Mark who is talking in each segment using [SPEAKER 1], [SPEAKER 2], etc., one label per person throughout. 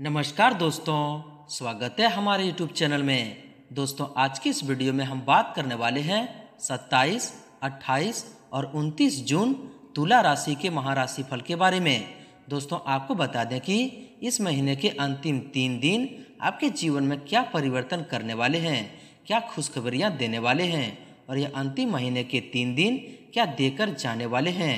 [SPEAKER 1] नमस्कार दोस्तों स्वागत है हमारे यूट्यूब चैनल में दोस्तों आज की इस वीडियो में हम बात करने वाले हैं 27, 28 और 29 जून तुला राशि के महाराशि फल के बारे में दोस्तों आपको बता दें कि इस महीने के अंतिम तीन दिन आपके जीवन में क्या परिवर्तन करने वाले हैं क्या खुशखबरियाँ देने वाले हैं और यह अंतिम महीने के तीन दिन क्या देकर जाने वाले हैं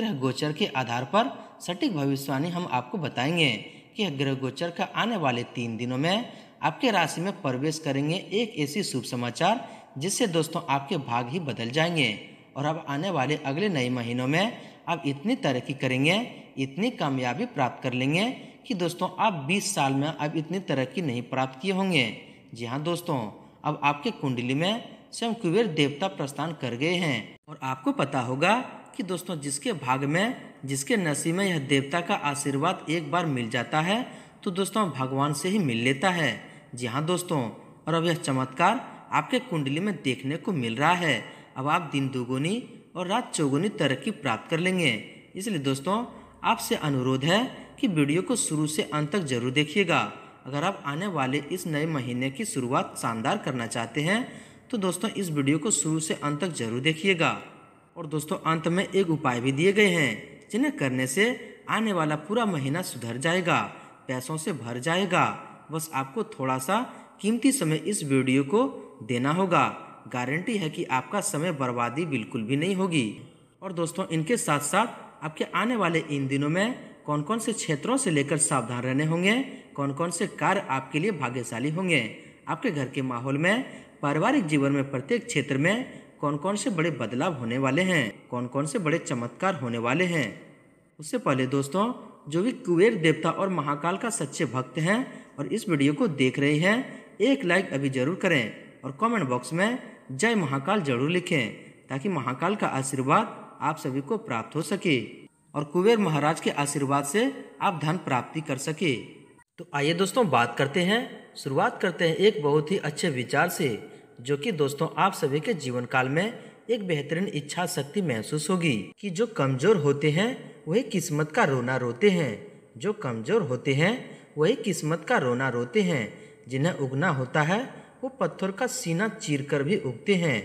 [SPEAKER 1] ग्रह गोचर के आधार पर सटीक भविष्यवाणी हम आपको बताएंगे कि ग्रह गोचर का आने वाले तीन दिनों में आपके राशि में प्रवेश करेंगे एक ऐसी शुभ समाचार जिससे दोस्तों आपके भाग ही बदल जाएंगे और अब आने वाले अगले नए महीनों में आप इतनी तरक्की करेंगे इतनी कामयाबी प्राप्त कर लेंगे कि दोस्तों आप 20 साल में अब इतनी तरक्की नहीं प्राप्त किए होंगे जी हाँ दोस्तों अब आपके कुंडली में स्वयं कुबेर देवता प्रस्थान कर गए हैं और आपको पता होगा कि दोस्तों जिसके भाग में जिसके नसीब में यह देवता का आशीर्वाद एक बार मिल जाता है तो दोस्तों भगवान से ही मिल लेता है जी हाँ दोस्तों और अब यह चमत्कार आपके कुंडली में देखने को मिल रहा है अब आप दिन दोगुनी और रात चौगुनी तरक्की प्राप्त कर लेंगे इसलिए दोस्तों आपसे अनुरोध है कि वीडियो को शुरू से अंत तक जरूर देखिएगा अगर आप आने वाले इस नए महीने की शुरुआत शानदार करना चाहते हैं तो दोस्तों इस वीडियो को शुरू से अंत तक जरूर देखिएगा और दोस्तों अंत में एक उपाय भी दिए गए हैं जिन्हें करने से आने वाला पूरा महीना सुधर जाएगा पैसों से भर जाएगा बस आपको थोड़ा सा कीमती समय इस वीडियो को देना होगा गारंटी है कि आपका समय बर्बादी बिल्कुल भी नहीं होगी और दोस्तों इनके साथ साथ आपके आने वाले इन दिनों में कौन कौन से क्षेत्रों से लेकर सावधान रहने होंगे कौन कौन से कार्य आपके लिए भाग्यशाली होंगे आपके घर के माहौल में पारिवारिक जीवन में प्रत्येक क्षेत्र में कौन कौन से बड़े बदलाव होने वाले हैं कौन कौन से बड़े चमत्कार होने वाले हैं उससे पहले दोस्तों जो भी कुबेर देवता और महाकाल का सच्चे भक्त हैं और इस वीडियो को देख रहे हैं एक लाइक अभी जरूर करें और कमेंट बॉक्स में जय महाकाल जरूर लिखें ताकि महाकाल का आशीर्वाद आप सभी को प्राप्त हो सके और कुबेर महाराज के आशीर्वाद से आप धन प्राप्ति कर सके तो आइए दोस्तों बात करते हैं शुरुआत करते हैं एक बहुत ही अच्छे विचार से जो कि दोस्तों आप सभी के जीवन काल में एक बेहतरीन इच्छा शक्ति महसूस होगी कि जो कमज़ोर होते हैं वही किस्मत का रोना रोते हैं जो कमज़ोर होते हैं वही किस्मत का रोना रोते हैं जिन्हें उगना होता है वो पत्थर का सीना चीर कर भी उगते हैं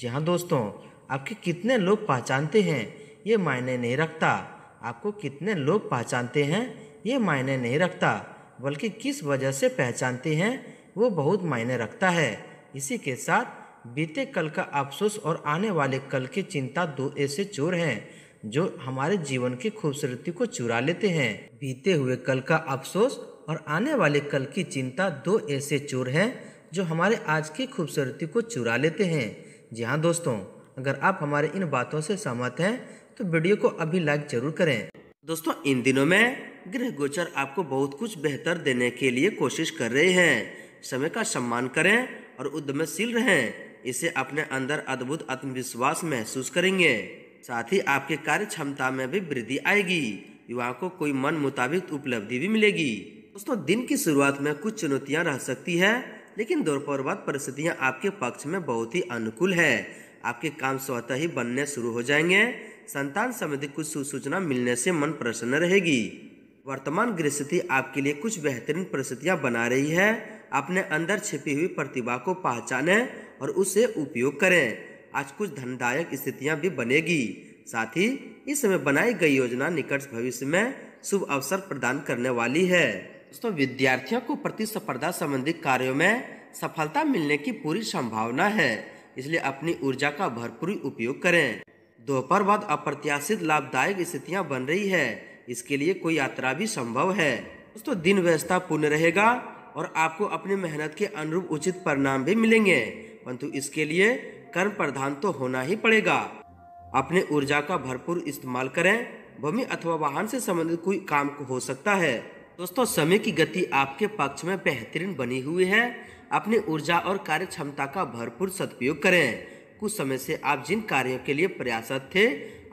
[SPEAKER 1] जी हाँ दोस्तों आपके कितने लोग पहचानते हैं ये मायने नहीं रखता आपको कितने लोग पहचानते हैं ये मायने नहीं रखता बल्कि किस वजह से पहचानते हैं वो बहुत मायने रखता है इसी के साथ बीते कल का अफसोस और आने वाले कल की चिंता दो ऐसे चोर हैं जो हमारे जीवन की खूबसूरती को चुरा लेते हैं बीते हुए कल का अफसोस और आने वाले कल की चिंता दो ऐसे चोर हैं जो हमारे आज की खूबसूरती को चुरा लेते हैं जी हाँ दोस्तों अगर आप हमारे इन बातों से सहमत हैं तो वीडियो को अभी लाइक जरूर करें दोस्तों इन दिनों में गृह गोचर आपको बहुत कुछ बेहतर देने के लिए कोशिश कर रहे हैं समय का सम्मान करें और उद्यमशील रहें इसे अपने अंदर अद्भुत आत्मविश्वास महसूस करेंगे साथ ही आपके कार्य क्षमता में भी वृद्धि आएगी युवा को कोई मन मुताबिक उपलब्धि भी मिलेगी दोस्तों दिन की शुरुआत में कुछ चुनौतियाँ रह सकती है लेकिन दोपहर बाद परिस्थितियाँ आपके पक्ष में बहुत ही अनुकूल है आपके काम स्वतः ही बनने शुरू हो जाएंगे संतान संबंधी कुछ सूचना मिलने से मन प्रसन्न रहेगी वर्तमान गृह स्थिति आपके लिए कुछ बेहतरीन परिस्थितियाँ बना रही है अपने अंदर छिपी हुई प्रतिभा को पहचानें और उसे उपयोग करें आज कुछ धनदायक स्थितियां भी बनेगी साथ ही इस समय बनाई गई योजना निकट भविष्य में शुभ अवसर प्रदान करने वाली है दोस्तों विद्यार्थियों को प्रतिस्पर्धा संबंधी कार्यों में सफलता मिलने की पूरी संभावना है इसलिए अपनी ऊर्जा का भरपूर उपयोग करें दोपहर बाद अप्रत्याशित लाभदायक स्थितियाँ बन रही है इसके लिए कोई यात्रा भी संभव है दोस्तों दिन व्यवस्था पूर्ण रहेगा और आपको अपने मेहनत के अनुरूप उचित परिणाम भी मिलेंगे परंतु इसके लिए कर्म प्रधान तो होना ही पड़ेगा अपने ऊर्जा का भरपूर इस्तेमाल करें भूमि अथवा वाहन से संबंधित कोई काम को हो सकता है दोस्तों समय की गति आपके पक्ष में बेहतरीन बनी हुई है अपनी ऊर्जा और कार्य क्षमता का भरपूर सदुपयोग करें कुछ समय से आप जिन कार्यों के लिए प्रयासरत थे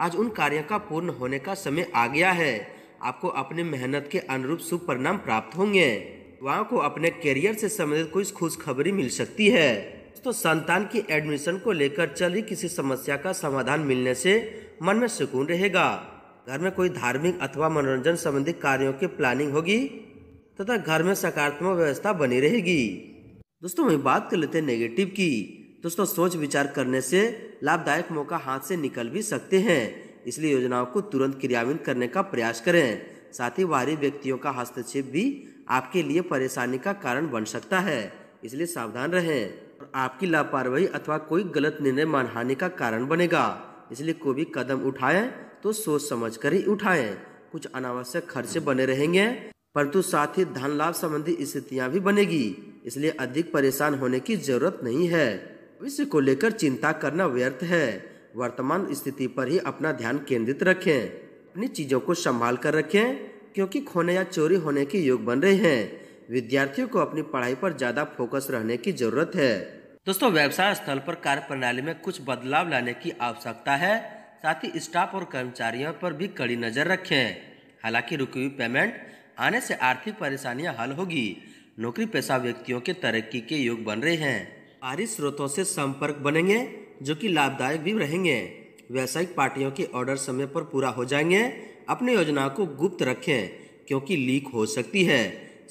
[SPEAKER 1] आज उन कार्यों का पूर्ण होने का समय आ गया है आपको अपने मेहनत के अनुरूप शुभ परिणाम प्राप्त होंगे युवाओं को अपने करियर से संबंधित कोई खुशखबरी मिल सकती है तो संतान की एडमिशन को लेकर चल रही किसी समस्या का समाधान मिलने से मन में सुकून रहेगा घर में कोई धार्मिक अथवा मनोरंजन संबंधी कार्यों की प्लानिंग होगी तथा घर में सकारात्मक व्यवस्था बनी रहेगी दोस्तों वही बात कर लेते हैं नेगेटिव की दोस्तों सोच विचार करने से लाभदायक मौका हाथ से निकल भी सकते हैं इसलिए योजनाओं को तुरंत क्रियान्वित करने का प्रयास करें साथ ही बाहरी व्यक्तियों का हस्तक्षेप भी आपके लिए परेशानी का कारण बन सकता है इसलिए सावधान रहें और आपकी लापरवाही अथवा कोई गलत निर्णय मानहानि का कारण बनेगा इसलिए कोई भी कदम उठाएं तो सोच समझ कर ही उठाए कुछ अनावश्यक खर्चे बने रहेंगे परंतु साथ ही धन लाभ संबंधी स्थितियाँ भी बनेगी इसलिए अधिक परेशान होने की जरूरत नहीं है भविष्य को लेकर चिंता करना व्यर्थ है वर्तमान स्थिति पर ही अपना ध्यान केंद्रित रखें अपनी चीजों को संभाल कर रखें क्योंकि खोने या चोरी होने के योग बन रहे हैं विद्यार्थियों को अपनी पढ़ाई पर ज़्यादा फोकस रहने की जरूरत है दोस्तों व्यवसाय स्थल पर कार्य प्रणाली में कुछ बदलाव लाने की आवश्यकता है साथ ही स्टाफ और कर्मचारियों पर भी कड़ी नज़र रखें हालांकि रुकी हुई पेमेंट आने से आर्थिक परेशानियां हल होगी नौकरी पेशा व्यक्तियों के तरक्की के योग बन रहे हैं बाहरी स्रोतों से संपर्क बनेंगे जो कि लाभदायक भी रहेंगे व्यावसायिक पार्टियों के ऑर्डर समय पर पूरा हो जाएंगे अपनी योजना को गुप्त रखें क्योंकि लीक हो सकती है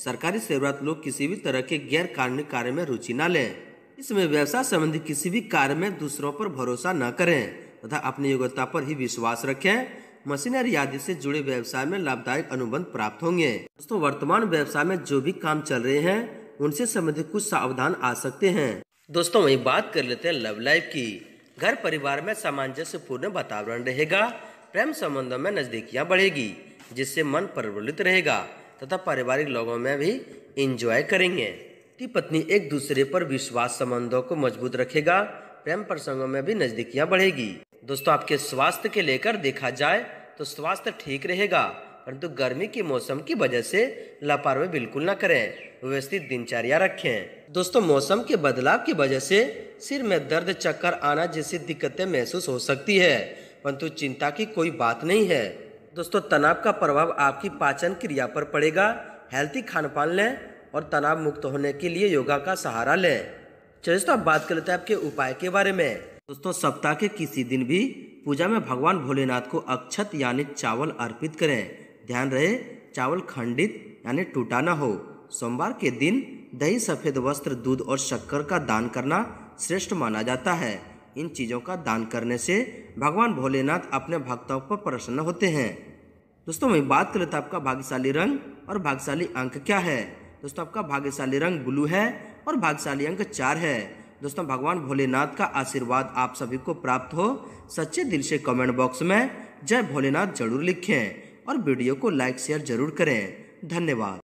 [SPEAKER 1] सरकारी सेवरत लोग किसी भी तरह के गैर कानूनी कार्य में रुचि न लें इसमें व्यवसाय संबंधी किसी भी कार्य में दूसरों पर भरोसा न करें तथा अपनी योग्यता पर ही विश्वास रखें मशीनरी आदि से जुड़े व्यवसाय में लाभदायक अनुबंध प्राप्त होंगे दोस्तों वर्तमान व्यवसाय में जो भी काम चल रहे हैं उनसे संबंधित कुछ सावधान आ सकते हैं दोस्तों वही बात कर लेते हैं लव लाइफ की घर परिवार में सामंजस्य पूर्ण वातावरण रहेगा प्रेम संबंधों में नज़दीकियाँ बढ़ेगी जिससे मन प्रबलित रहेगा तथा पारिवारिक लोगों में भी इंजॉय करेंगे पति पत्नी एक दूसरे पर विश्वास संबंधों को मजबूत रखेगा प्रेम प्रसंगों में भी नज़दीकियाँ बढ़ेगी दोस्तों आपके स्वास्थ्य के लेकर देखा जाए तो स्वास्थ्य ठीक रहेगा परंतु तो गर्मी के मौसम की वजह से लापरवाही बिल्कुल ना करें व्यवस्थित दिनचर्या रखें दोस्तों मौसम के बदलाव की वजह से सिर में दर्द चक्कर आना जैसी दिक्कतें महसूस हो सकती है परंतु चिंता की कोई बात नहीं है दोस्तों तनाव का प्रभाव आपकी पाचन क्रिया पर पड़ेगा हेल्थी खान पान लें और तनाव मुक्त होने के लिए योगा का सहारा लें चलिए दोस्तों आप बात कर लेते हैं आपके उपाय के बारे में दोस्तों सप्ताह के किसी दिन भी पूजा में भगवान भोलेनाथ को अक्षत यानी चावल अर्पित करें ध्यान रहे चावल खंडित यानी टूटा ना हो सोमवार के दिन दही सफेद वस्त्र दूध और शक्कर का दान करना श्रेष्ठ माना जाता है इन चीज़ों का दान करने से भगवान भोलेनाथ अपने भक्तों पर प्रसन्न होते हैं दोस्तों मैं बात कर लेता आपका भाग्यशाली रंग और भाग्यशाली अंक क्या है दोस्तों आपका भाग्यशाली रंग ब्लू है और भाग्यशाली अंक चार है दोस्तों भगवान भोलेनाथ का आशीर्वाद आप सभी को प्राप्त हो सच्चे दिल से कमेंट बॉक्स में जय भोलेनाथ जरूर लिखें और वीडियो को लाइक शेयर जरूर करें धन्यवाद